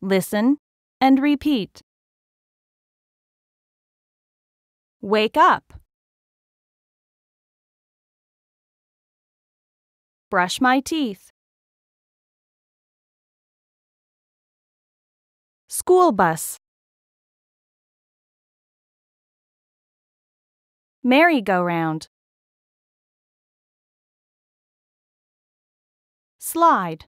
Listen and repeat. Wake up. Brush my teeth. School bus. Merry-go-round. Slide.